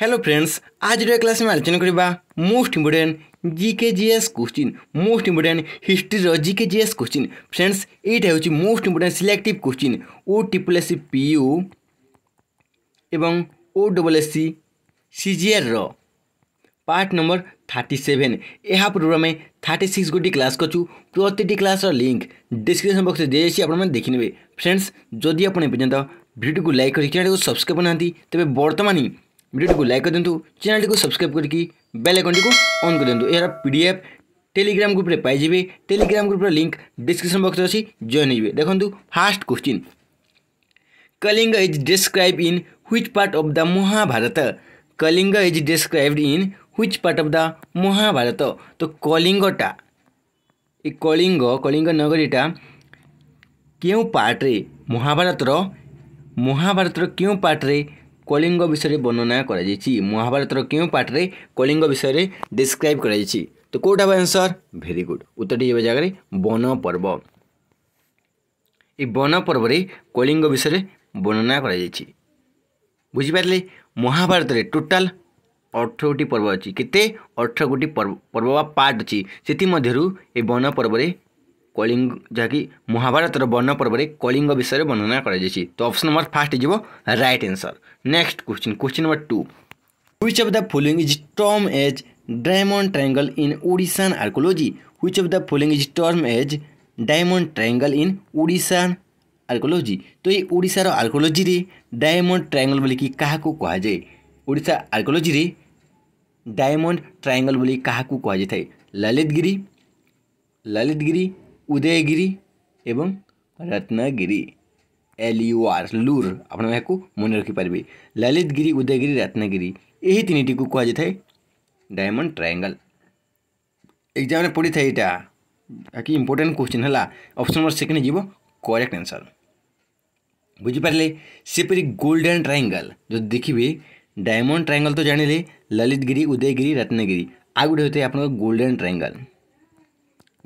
Hello friends आज class में आलोचना करवा most important GK GS question most important history GK GS question friends यहाँ हूँ most important selective question O triple S C P U O double S C सी रो part number thirty seven यहाँ पूर्व आम थर्टी सिक्स गोटी class करूँ प्रति क्लास लिंक डिस्क्रिप्सन बक्स दी आप देखने फ्रेंड्स जदि आप भिडियो को लाइक कर चैनल को सब्सक्राइब करना तेज बर्तमान ही ভিডিওটি কো লাইক করে দন্তু চ্যানেলটি কো সাবস্ক্রাইব করি কি বেল আইকনটি কো অন করে দন্তু এরা পিডিএফ টেলিগ্রাম গ্রুপে পাই যেবি টেলিগ্রাম গ্রুপে লিংক ডেসক্রিপশন বক্সে আছে জয়েন হইবি দেখন্তু first question Kalinga is describe in which part of the Mahabharata Kalinga is described in which part of the Mahabharata তো কলিংগোটা ই কলিংগো কলিংগো নগরটা কিউ পার্ট রে মহাভারতের মহাভারতের কিউ পার্ট রে କଳିଙ୍ଗ ବିଷୟରେ ବର୍ଣ୍ଣନା କରାଯାଇଛି ମହାଭାରତର କେଉଁ ପାର୍ଟରେ କଳିଙ୍ଗ ବିଷୟରେ ଡିସ୍କ୍ରାଇବ୍ କରାଯାଇଛି ତ କେଉଁଟା ହେବ ଆନ୍ସର୍ ଭେରି ଗୁଡ଼୍ ଉତ୍ତରଟି ହେବ ଜାଗାରେ ବନ ପର୍ବ এই বন পর্বরে কলিঙ্গ বিষয়ে বর্ণনা করা যাই বুঝিপারে মহাভারতের টোটাল অঠরগোটি পর্ব অছি কেতে অঠরগোটি পর্ব বা পার্ট অছি সেমধ্যু এই বন পর্বরে କଳିଙ୍ଗ ଯାହାକି ମହାଭାରତର ବର୍ଣ୍ଣ ପର୍ବରେ କଳିଙ୍ଗ ବିଷୟରେ ବର୍ଣ୍ଣନା କରାଯାଇଛି ତ ଅପସନ୍ ନମ୍ବର ଫାର୍ଷ୍ଟ ହେଇଯିବ right answer next question question number two which of the following is term as diamond triangle in Odishan archaeology which of the following is term as diamond triangle in Odishan archaeology ତ ଏଇ ଓଡ଼ିଶାର ଆର୍କୋଲୋଜିରେ diamond ଟ୍ରାଙ୍ଗଲ୍ ବୋଲିକି କାହାକୁ କୁହାଯାଏ Odisha ଆର୍କୋଲୋଜିରେ diamond ଟ୍ରାଙ୍ଗଲ୍ ବୋଲି କାହାକୁ କୁହାଯାଇଥାଏ ଲଲିତଗିରି ଲଲିତଗିରି ଉଦୟଗିରି ଏବଂ ରତ୍ନଗିରି ଏଲ୍ ୟୁ ଆର୍ ଲୁର୍ ଆପଣ ଏହାକୁ ମନେ ରଖିପାରିବେ ଲଲିତଗିରି ଉଦୟଗିରି ରତ୍ନଗିରି ଏହି ତିନିଟିକୁ କୁହାଯାଇଥାଏ ଡାଇମଣ୍ଡ ଟ୍ରାଏଙ୍ଗଲ୍ ଏକ୍ଜାମ୍ରେ ପଡ଼ିଥାଏ ଏଇଟା ବାକି ଇମ୍ପୋର୍ଟାଣ୍ଟ କୋଶ୍ଚିନ୍ ହେଲା ଅପସନ୍ ନମ୍ବର ସେକେଣ୍ଡ ଯିବ କରେକ୍ଟ ଆନ୍ସର୍ ବୁଝିପାରିଲେ ସେପରି ଗୋଲ୍ଡେନ୍ ଟ୍ରାଏଙ୍ଗଲ୍ ଯଦି ଦେଖିବେ ଡାଇମଣ୍ଡ ଟ୍ରାଏଙ୍ଗଲ୍ ତ ଜାଣିଲେ ଲଲିତଗିରି ଉଦୟଗିରି ରତ୍ନଗିରି ଆଉ ଗୋଟେ ହୋଇଥାଏ ଆପଣଙ୍କ ଗୋଲ୍ଡେନ୍ ଟ୍ରାଏଙ୍ଗଲ୍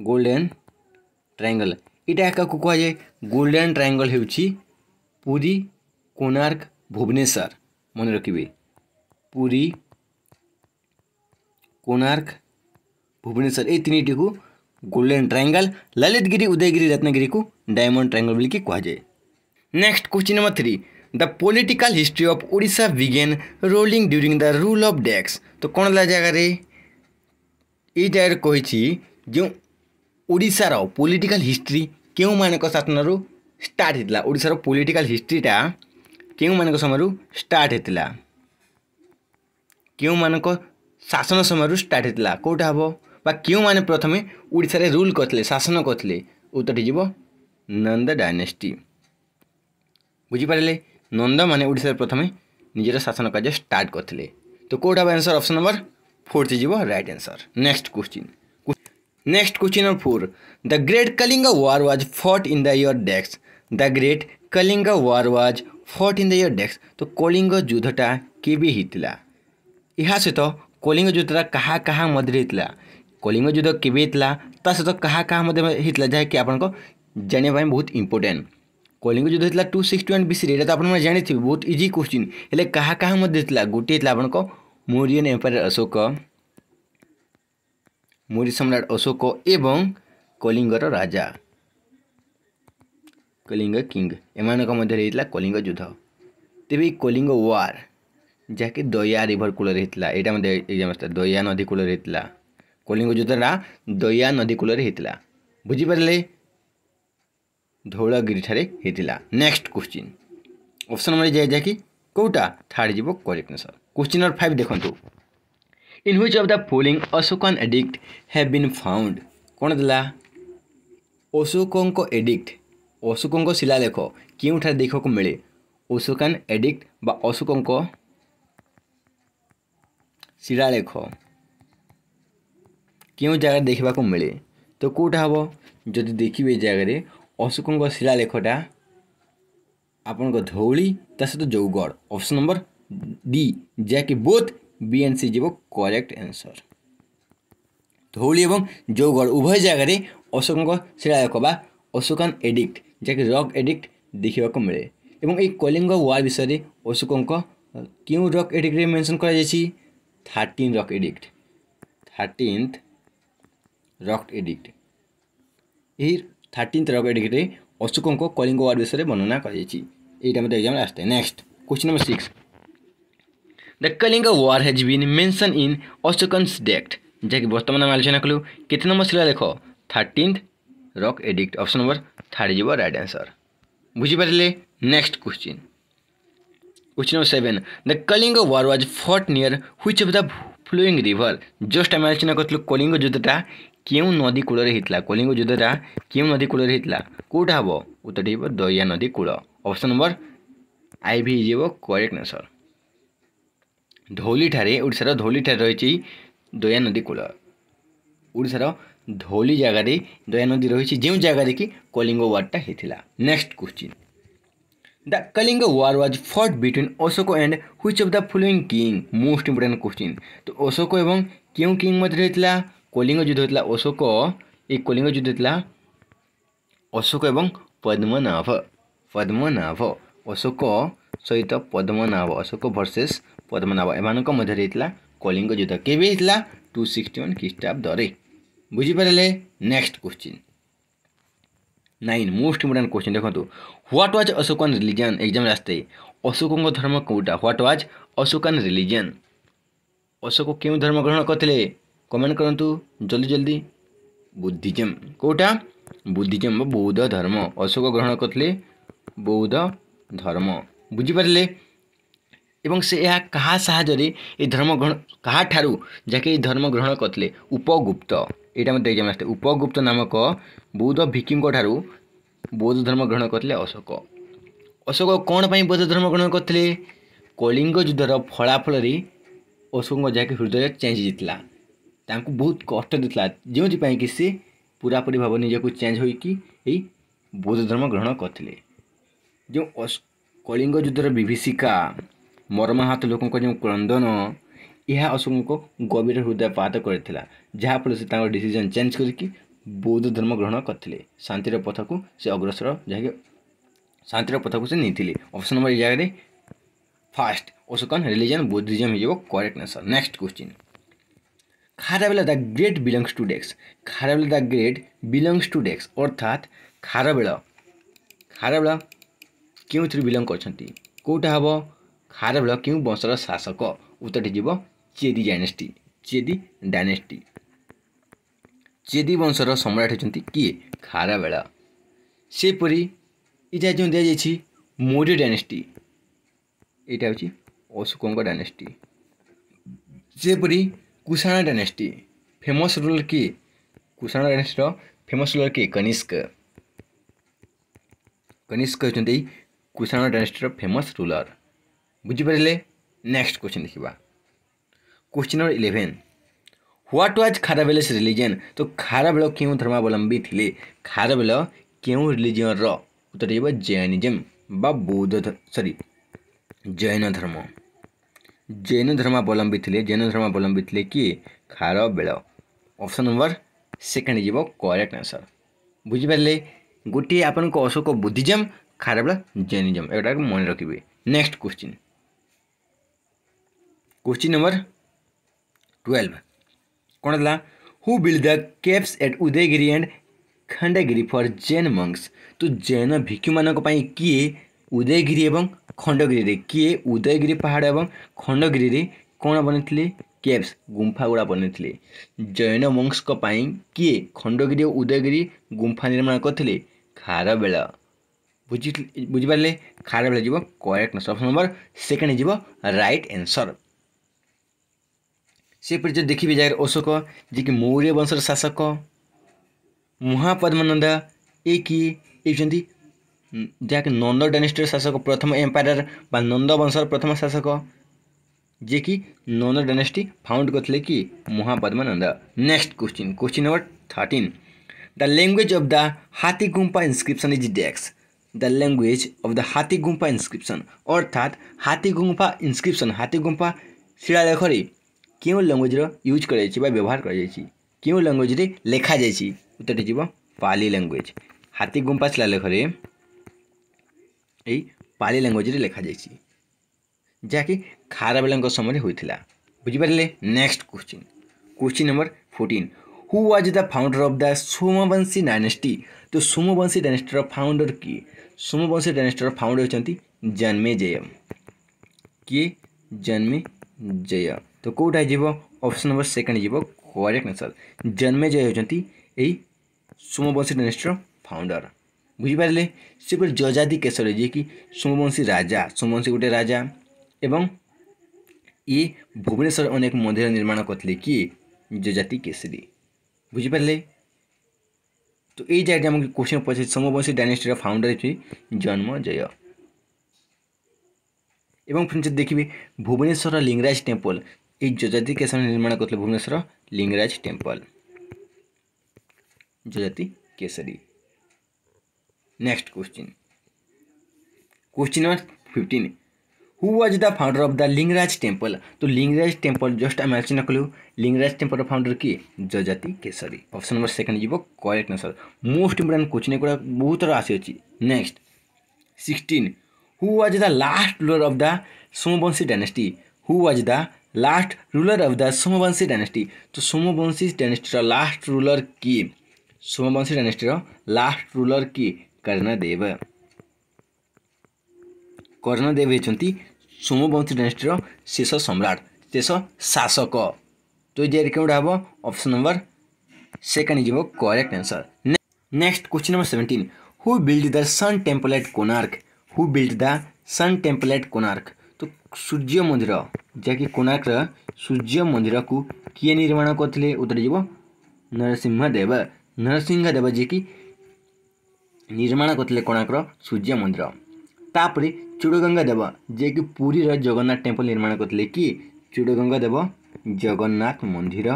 ଗୋଲ୍ଡେନ୍ ट्राएंगल यहाँ कह जाए गोल्डन ट्राएंगल हो पुरी कोणार्क भुवनेश्वर मन रखिए पुरी कोणार्क भुवनेश्वर ये तीन टी गोल्डन ट्राएंगल ललितगिरी उदयगिरी रत्नगिरी को डायमंड ट्राएंगल बिल्कुल कहुए next question number three the political history of Odisha began rolling during the rule of dash तो कौन ला जगार ये जगह कही जो ଓଡ଼ିଶାର ପୋଲିଟିକାଲ୍ ହିଷ୍ଟ୍ରି କେଉଁମାନଙ୍କ ଶାସନରୁ ଷ୍ଟାର୍ଟ ହୋଇଥିଲା ଓଡ଼ିଶାର ପୋଲିଟିକାଲ୍ ହିଷ୍ଟ୍ରିଟା କେଉଁମାନଙ୍କ ସମୟରୁ ଷ୍ଟାର୍ଟ ହୋଇଥିଲା କେଉଁମାନଙ୍କ ଶାସନ ସମୟରୁ ଷ୍ଟାର୍ଟ ହୋଇଥିଲା କେଉଁଟା ହେବ ବା କେଉଁମାନେ ପ୍ରଥମେ ଓଡ଼ିଶାରେ ରୁଲ୍ କରିଥିଲେ ଶାସନ କରିଥିଲେ ଉତ୍ତରଟି ଯିବ ନନ୍ଦ ଡାଇନେଷ୍ଟି ବୁଝିପାରିଲେ ନନ୍ଦମାନେ ଓଡ଼ିଶାରେ ପ୍ରଥମେ ନିଜର ଶାସନ କାର୍ଯ୍ୟ ଷ୍ଟାର୍ଟ କରିଥିଲେ ତ କେଉଁଟା ହେବ ଆନ୍ସର୍ ଅପସନ୍ ନମ୍ବର ଫୋର୍ ଯିବ right answer next question next question number four the great Kalinga war was fought in the year dash the great Kalinga war was fought in the year dash तो कलिंग युद्धटा के या सहित कलिंग युद्धटा क्या क्या मध्य होता कलिंग युद्ध के सहित क्या क्या मध्य होता जहाँकि आप जानापी बहुत इंपोर्टां कलिंग युद्ध होता है टू सिक्सटी वन बीसी तो आप जानते बहुत इजी क्वेश्चन हेल्ले क्या क्या मध्य गोटे आप मौर्य एम्पायर अशोक ମୌର୍ଯ୍ୟ ସମ୍ରାଟ ଅଶୋକ ଏବଂ କଳିଙ୍ଗର ରାଜା କଳିଙ୍ଗ କିଙ୍ଗ ଏମାନଙ୍କ ମଧ୍ୟରେ ହେଇଥିଲା କଳିଙ୍ଗ ଯୁଦ୍ଧ ତେବେ ଏହି କଳିଙ୍ଗ ୱାର୍ ଯାହାକି ଦୟା ରିଭର କୂଳରେ ହେଇଥିଲା ଏଇଟା ମଧ୍ୟ ଏକ୍ଜାମ୍ ଆସିଥିଲା ଦୟା ନଦୀ କୂଳରେ ହେଇଥିଲା କଳିଙ୍ଗ ଯୁଦ୍ଧଟା ଦୟା ନଦୀ କୂଳରେ ହେଇଥିଲା ବୁଝିପାରିଲେ ଧଉଳଗିରିଠାରେ ହେଇଥିଲା ନେକ୍ସଟ କୋଶ୍ଚିନ୍ ଅପସନ୍ ନମ୍ବର ଯାଏ ଯାହାକି କେଉଁଟା ଥାର୍ଡ଼ ଯିବ correct answer question number five ଦେଖନ୍ତୁ in which of the following Oshokan edict have been found? कौन देला ओशोकों को एडिक्ट अशोकों को शिलालेख क्योंठार देखा मिले ओशोकान एडिक्ट बा अशोकों को शिलालेख क्यों जगह देखा मिले तो कौटा हम जदि देखिए जगह अशोकों शिलालेखटा आपण धौली ता सहित जौगढ़ ऑप्शन नंबर डी जहाँकि बोथ বি অ্যান্ড সি যাব করেক্ট ଆନ୍ସର୍ ଧଉଳି ଏବଂ ଜଉଗଡ଼ ଉଭୟ ଜାଗାରେ ଅଶୋକଙ୍କ ଶିଳାଲେଖ ବା ଅଶୋକାନ ଏଡିକ୍ଟ ଯାହାକି ରକ୍ ଏଡିକ୍ଟ ଦେଖିବାକୁ ମିଳେ ଏବଂ ଏହି କଳିଙ୍ଗ ୱାର୍ ବିଷୟରେ ଅଶୋକଙ୍କ କେଉଁ ରକ୍ ଏଡିକ୍ଟରେ ମେନ୍ସନ୍ କରାଯାଇଛି thirteen rock edict thirteenth rock edict ଏହି ଥାର୍ଟିନ୍ଥ ରକ୍ ଏଡିକ୍ଟରେ ଅଶୋକଙ୍କ କଳିଙ୍ଗ ୱାର୍ ବିଷୟରେ ବର୍ଣ୍ଣନା କରାଯାଇଛି ଏଇଟା ମଧ୍ୟ ଏକ୍ଜାମ୍ରେ ଆସିଥାଏ next question number six the Kalinga war has been mention in Ashokan's edict ଯାହାକି ବର୍ତ୍ତମାନ ଆମେ ଆଲୋଚନା କଲୁ କେତେ ନମ୍ବର ଥିଲା ଦେଖ thirteenth rock edict option number third ଯିବ ରାଇଟ୍ ଆନ୍ସର୍ ବୁଝିପାରିଲେ next question question number seven the Kalinga war was fought near which of the following river just ଆମେ ଆଲୋଚନା କରିଥିଲୁ କଳିଙ୍ଗ ଯୁଦ୍ଧଟା କେଉଁ ନଦୀ କୂଳରେ ହେଇଥିଲା କଳିଙ୍ଗ ଯୁଦ୍ଧଟା କେଉଁ ନଦୀ କୂଳରେ ହେଇଥିଲା କେଉଁଟା ହେବ ଉତ୍ତରଟି ହେବ ଦରିଆ ନଦୀ କୂଳ ଅପସନ୍ ନମ୍ବର ଆଇ ଭି ହେଇଯିବ କରେକ୍ଟ ଆନ୍ସର୍ ଧଉଳିଠାରେ ଓଡ଼ିଶାର ଧଉଳିଠାରେ ରହିଛି ଦୟା ନଦୀ କୂଳ ଓଡ଼ିଶାର ଧଉଳି ଜାଗାରେ ଦୟା ନଦୀ ରହିଛି ଯେଉଁ ଜାଗାରେ କି କଳିଙ୍ଗ ୱାର୍ଟା ହେଇଥିଲା next question the Kalinga war was fought between Ashoka and which of the following king most important question ତ ଅଶୋକ ଏବଂ କେଉଁ କିଙ୍ଗ ମଧ୍ୟରେ ହେଇଥିଲା କଳିଙ୍ଗ ଯୁଦ୍ଧ ହେଇଥିଲା ଅଶୋକ এই কলিঙ্গ যুদ্ধ হয়েছিল অশোক এবং পদ্মনাভ পদ্মনাভ অশোক সহিত পদ্মনাভ অশোক ভর্সেস ପଦ୍ମନାଭ ଏମାନଙ୍କ ମଧ୍ୟରେ ହେଇଥିଲା କଳିଙ୍ଗ ଯୁଦ୍ଧ କେବେ ହେଇଥିଲା ଟୁ ସିକ୍ସଟି ୱାନ୍ ଖ୍ରୀଷ୍ଟାବ୍ଦରେ ବୁଝିପାରିଲେ next question nine most important question ଦେଖନ୍ତୁ ହ୍ୱାଟ୍ ୱାଜ୍ ଅଶୋକନ୍ ରିଲିଜନ୍ ଏକ୍ଜାମ୍ରେ ଆସିଥାଏ ଅଶୋକଙ୍କ ଧର୍ମ କେଉଁଟା what was Ashokan religion Ashoka କେଉଁ ଧର୍ମ ଗ୍ରହଣ କରିଥିଲେ କମେଣ୍ଟ କରନ୍ତୁ ଜଲ୍ଦି ଜଲ୍ଦି ବୁଦ୍ଧିଜମ୍ କେଉଁଟା ବୁଦ୍ଧିଜମ୍ ବା ବୌଦ୍ଧ ଧର୍ମ ଅଶୋକ ଗ୍ରହଣ କରିଥିଲେ ବୌଦ୍ଧ ଧର୍ମ ବୁଝିପାରିଲେ ଏବଂ ସେ ଏହା କାହା ସାହାଯ୍ୟରେ ଏ ଧର୍ମ ଗ୍ରହଣ କାହାଠାରୁ ଯାହାକି ଏଇ ଧର୍ମ ଗ୍ରହଣ କରିଥିଲେ ଉପଗୁପ୍ତ ଏଇଟା ମଧ୍ୟ ଏକ୍ଜାମ୍ ଆସିଥାଏ ଉପଗୁପ୍ତ ନାମକ ବୌଦ୍ଧ ଭିକିଙ୍କଠାରୁ ବୌଦ୍ଧ ଧର୍ମ ଗ୍ରହଣ କରିଥିଲେ ଅଶୋକ ଅଶୋକ କ'ଣ ପାଇଁ ବୌଦ୍ଧ ଧର୍ମ ଗ୍ରହଣ କରିଥିଲେ କଳିଙ୍ଗ ଯୁଦ୍ଧର ଫଳାଫଳରେ ଅଶୋକଙ୍କ ଯାହାକି ହୃଦୟ ଚେଞ୍ଜ ହୋଇଥିଲା ତାଙ୍କୁ ବହୁତ କଷ୍ଟ ଦେଇଥିଲା ଯେଉଁଥିପାଇଁ କି ସେ ପୁରାପୁରି ଭାବେ ନିଜକୁ ଚେଞ୍ଜ ହୋଇକି ଏଇ ବୌଦ୍ଧ ଧର୍ମ ଗ୍ରହଣ କରିଥିଲେ ଯେଉଁ କଳିଙ୍ଗ ଯୁଦ୍ଧର ବିଭୀଷିକା मर्माहत लोक जो क्रंदन यह अशोक को गभर हृदयपात कराफल से करसीजन चेज करके बौद्ध धर्म ग्रहण करते शांतिर पथ को से अग्रसर जहाँकि शांतिर पथ को से नहीं अप्सन नंबर जगह फास्ट अशोक रिलीजन बौद्धिजम हो correct answer next question Kharavela the great belongs to dash Kharavela the great belongs to dash अर्थात खारवेल खारवेल क्यों थ्री बिलंग करोटा हम खारवेल क्यों वंशर शासक उत्तर जीव चेदी डायनेटी चेदी डायनेटी चेदी वंशर सम्राट होती किए खारा बेल से जो दि जाए मौर्य डायनेटी यहाँ हूँ अशोकों डायनेटी सेपरी कुषाण डायनेटी फेमस रूलर किए कुषाण डायनेटर फेमस रूलर किए कनिष्क कनिष्क होती कुषाण डायनेटर फेमस रूलर বুঝিপারে নেক্সট কোশ্চিন দেখা question number eleven what was Kharavela's religion তো খারাবেল কেউ ধর্মাবলম্বী লে খারাবেল কেউ রিলিজনর উত্তর হব জৈনিজম বা বৌদ্ধ সরি জৈন ধর্ম জৈন ধর্মাবলম্বী লে জৈন ধর্মাবলম্বী লে কি খারবেল অপশন নম্বর সেকেন্ড যাব করেক্ট আনসর বুঝিপারে গোটিয়ে আপনার অশোক বুদ্ধিজম খারাবেল জৈনিজম এটা মনে রাখবে next question question number twelve कोण आसला who build the caves at Udayagiri and Khandagiri for Jain monks ତ ଜୈନ ଭିକ୍ଷୁମାନଙ୍କ ପାଇଁ କିଏ ଉଦୟଗିରି ଏବଂ ଖଣ୍ଡଗିରିରେ କିଏ ଉଦୟଗିରି ପାହାଡ଼ ଏବଂ ଖଣ୍ଡଗିରିରେ କ'ଣ ବନେଇଥିଲେ କେଭ୍ସ ଗୁମ୍ଫାଗୁଡ଼ା ବନେଇଥିଲେ ଜୈନ ମଙ୍ଗସ୍ଙ୍କ ପାଇଁ କିଏ ଖଣ୍ଡଗିରି ଓ ଉଦୟଗିରି ଗୁମ୍ଫା ନିର୍ମାଣ କରିଥିଲେ ଖାରବେଳ ବୁଝି ବୁଝିପାରିଲେ ଖାରବେଳ ଯିବ correct answer option number second ଯିବ ରାଇଟ୍ ଆନ୍ସର୍ से जो देखिए जाए अशोक जी कि मौर्य वंशर शासक महापद्मनंद एकी जहाँकि नंद डायनेस्टर शासक प्रथम एम्पायर बा नंद वंशर प्रथम शासक जे कि नंद डायनेस्टी फाउंड करते कि Mahapadmananda next question question number thirteen the language of the Hathigumpha inscription is dash the language of the Hathigumpha इनस्क्रिप्सन अर्थात हाथी गुंफा इनस्क्रिप्सन हाथी गुंफा शिलालेखरी କେଉଁ ଲାଙ୍ଗୁଏଜ୍ର ୟୁଜ୍ କରାଯାଇଛି ବା ବ୍ୟବହାର କରାଯାଇଛି କେଉଁ ଲାଙ୍ଗୁଏଜ୍ରେ ଲେଖାଯାଇଛି ଉତ୍ତରଟି ଯିବ ପାଲି ଲାଙ୍ଗୁଏଜ୍ ହାତୀ ଗୁମ୍ଫା ଶିଳାଲେଖରେ ଏଇ ପାଲି ଲାଙ୍ଗୁଏଜ୍ରେ ଲେଖାଯାଇଛି ଯାହାକି ଖାରବେଲାଙ୍କ ସମୟରେ ହୋଇଥିଲା ବୁଝିପାରିଲେ next question question number fourteen who was the founder of the Somavamshi dynasty তো সোমবংশী ডাইনেস্টির ফাউন্ডার কি সোমবংশী ডাইনেস্টির ফাউন্ডার হচ্ছেন জন্মে জয় কি জন্মে জয় तो कौटा अप्सन नंबर सेकेंड जी करेक्ट आंसर जन्मे जय होती यही सोमवंशी डेनेस्टर फाउंडर बुझिपारे से जजाति केशर जी कि सोमवंशी राजा सोमवंशी गोटे राजा एवं ये भुवनेश्वर अनेक मंदिर निर्माण करते किए जजाति केशरी बुझिपारे तो ये जगह क्वेश्चन पचार Somavamshi dynasty founder Janmejaya एवं फ्रेंड्स देखिए भुवनेश्वर लिंगराज टेम्पल एक जजाति के समय निर्माण कर Bhubaneswar Lingaraj temple Jajati Keshari next question question number fifteen who was the founder of the Lingaraj temple तो लिंगराज टेम्पल जस्ट आम आलोचना कलु लिंगराज टेम्पल फाउंडर किए Jajati Keshari option number second जीव correct answer most important question गुड़ा बहुत थर आसी next sixteen who was the last ruler of the Somavanshi dynasty who was the last ruler of the Somavanshi dynasty तो सोमवंशी डायनेस्टी लास्ट रूलर किए Somvanshi dynasty last ruler किए कर्णदेव कर्णदेव होती Somvanshi dynasty शेष सम्राट शेष शासक तो जेड के हम ऑप्शन नंबर सेकंड जीव correct answer next question number seventeen who build the sun at Konark who build the sun at Konark सूर्य मंदिर जहाँकि कोणार्क सूर्य मंदिर को किए निर्माण करते उत्तर जीव नरसिंहदेव नरसिंहदेव जी की निर्माण करते कोणार्क सूर्य मंदिर तापर चूड़गंगा देव जेकि पूरीर जगन्नाथ टेम्पल निर्माण करते कि चूड़गंगा देव जगन्नाथ मंदिर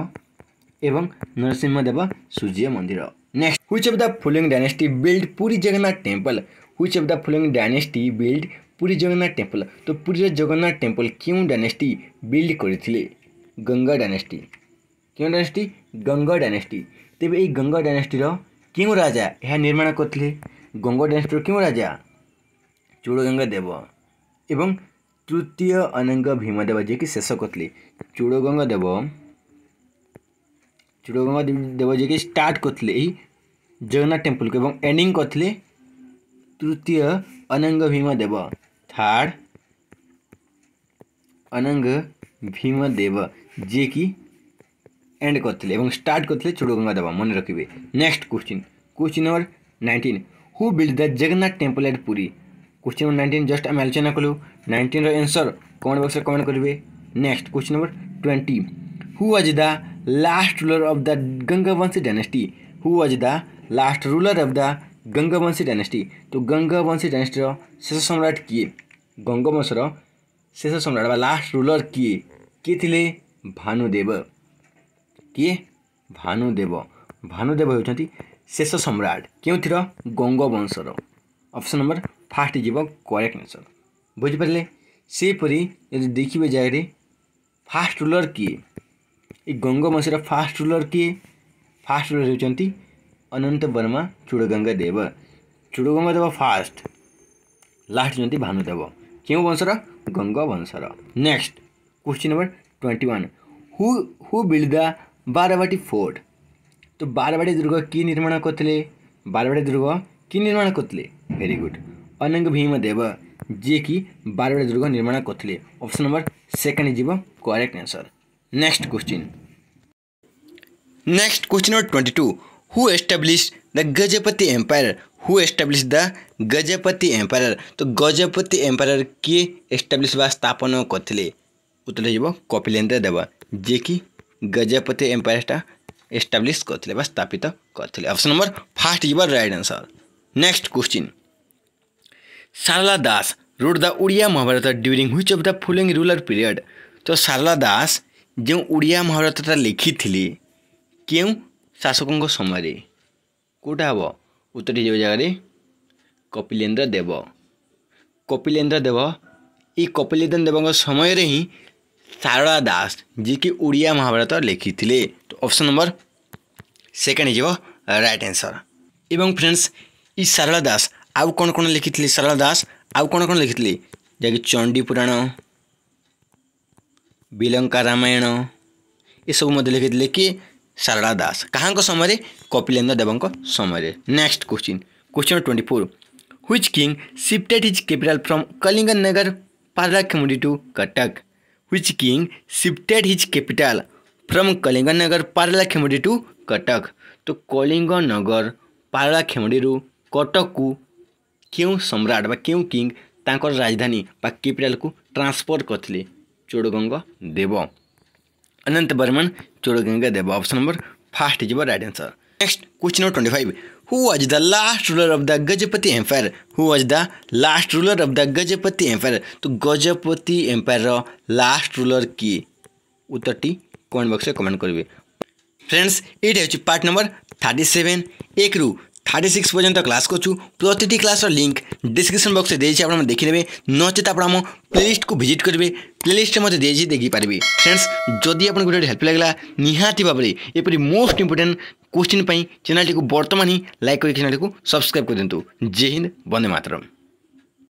एवं नरसिंहदेव सूर्य मंदिर next who of the following dynasty build Puri Jagannath temple who of the following dynasty build Puri Jagannath temple ତ ପୁରୀର ଜଗନ୍ନାଥ ଟେମ୍ପଲ୍ କେଉଁ ଡାଇନେଷ୍ଟି ବିଲ୍ଡ କରିଥିଲେ ଗଙ୍ଗା ଡାଇନେଷ୍ଟି କେଉଁ ଡାଇନେଷ୍ଟି ଗଙ୍ଗା ଡାଇନେଷ୍ଟି ତେବେ ଏହି ଗଙ୍ଗା ଡାଇନେଷ୍ଟିର କେଉଁ ରାଜା ଏହା ନିର୍ମାଣ କରିଥିଲେ ଗଙ୍ଗା ଡାଇନେଷ୍ଟିର କେଉଁ ରାଜା ଚୋଡ଼ଗଙ୍ଗା ଦେବ ଏବଂ ତୃତୀୟ ଅନଙ୍ଗ ଭୀମଦେବ ଯିଏକି ଶେଷ କରିଥିଲେ ଚୋଡ଼ଗଙ୍ଗା ଦେବ ଚୋଡ଼ଗଙ୍ଗା ଦେବ ଯିଏକି ଷ୍ଟାର୍ଟ କରିଥିଲେ ଏହି ଜଗନ୍ନାଥ ଟେମ୍ପଲ୍କୁ ଏବଂ ଏଣ୍ଡିଂ କରିଥିଲେ ତୃତୀୟ ଅନଙ୍ଗ ଭୀମ ଦେବ हाड़ अनंग भीम देव जे कि एंड करते स्टार्ट करते चुड़गंगा देव मन रखिए next question question number nineteen who build the Jagannath temple at Puri question number nineteen just आम आलोचना कलु नाइंटीन रनसर कमेंट बक्स कमेंट करेंगे next question number twenty who was the last ruler of the Gangavanshi dynasty who was the last ruler of the Gangavanshi dynasty तो Gangavanshi dynasty शेष सम्राट किए गङ्गमस र शेष सम्राट वा लास्ट रुलर के के थिए भानुदेव के भानुदेव भानुदेव हेर्छन् शेष सम्राट के गङ्गवंश र अप्सन नम्बर फास्ट एन्सर क्याक्सर सेपरि यदि देखिबे जा फास्ट रुलर के ए गङ्गवंश र फास्ट रुलर के first ruler Ananta Varma Chodaganga Deva first last हुन्छ भानुदेव क्यों वंश र गंगा वंश next question number twenty one who build the Barabati fort तो बारवाटी दुर्ग किए निर्माण करते बारवाटी दुर्ग किए निर्माण करते भेरी गुड अनंग भीमदेव जिकि बारवाटी दुर्ग निर्माण करते ऑप्शन नंबर सेकेंड जीव correct answer next question next question number twenty two who establish the Gajapati empire who establish the Gajapati empire तो गजपति एम्पायर किए एस्टाब्लीश बा स्थापन करते उत्तर हो कपिलेन्द्र देव जे कि गजपति एम्पायरटा एस्टाब्लीश करते स्थापित करते ऑप्शन नंबर फास्ट जी right answer next question Sarala Das wrote the Odia Mahabharata during which of the following ruler period तो सारला दास जो ओडिया महाभारतटा लिखी थी के शासकों समय कोटा हे उत्तर हो जगह कपिलेन्द्र देव कपिलेन्द्र देव य कपिलेन्द्र देव समय ही सारा दास जिकि ओडिया महाभारत लिखी थे तो ऑप्शन नंबर सेकेंड हो राइट आंसर एवं फ्रेंड्स ये सारा दास आउ कौन कौन लिखी थी सारा दास आउ कौन कौन लिखी थी जैसे चंडी पुराण बिलंका रामायण ये सब लिखी थे कि शारदा दास कहाँ समय कपिलेन्द्र देवों समय next question question twenty four which king shifted his capital from Kalinganagar Paralakhemundi to Cuttack which king shifted his capital from Kalinganagar Paralakhemundi to Cuttack तो कलिंग नगर पार्लाखेमुंडी कटक को क्यों सम्राट व्यों किंग राजधानी कैपिटाल को ट्रांसफर करते Chodaganga Deva Ananta Varman Chodaganga Deva option number first is right answer next question number twenty five who's the last ruler of the Gajapati empire who's the last ruler of the Gajapati empire तो Gajapati empire last ruler किए उत्तर T comment बक्स में comment करेंगे friends ये part number thirty seven एक रू thirty six পর্যন্ত class করছু প্রতিটি ক্লাসর লিঙ্ক ডিসক্রিপশন বক্সে দিয়েছি আপনার দেখিদেবে নচেত আপনার আম প্লেলিস্টকু ভিজিট করবে প্লেলিস্টে মতো দিয়েছি দেখিপারে ফ্রেন্ডস যদি আপনার ভিডিওটি হেল্প লাগলা নিহতি ভাবে এপরি মোস্ট ইম্পর্টাট কোশ্চিন চ্যানেলটি বর্তমান হি লাইক করি চ্যানেলটি সবসক্রাইব করে দিও জয় হিন্দ বন্দে মাতরম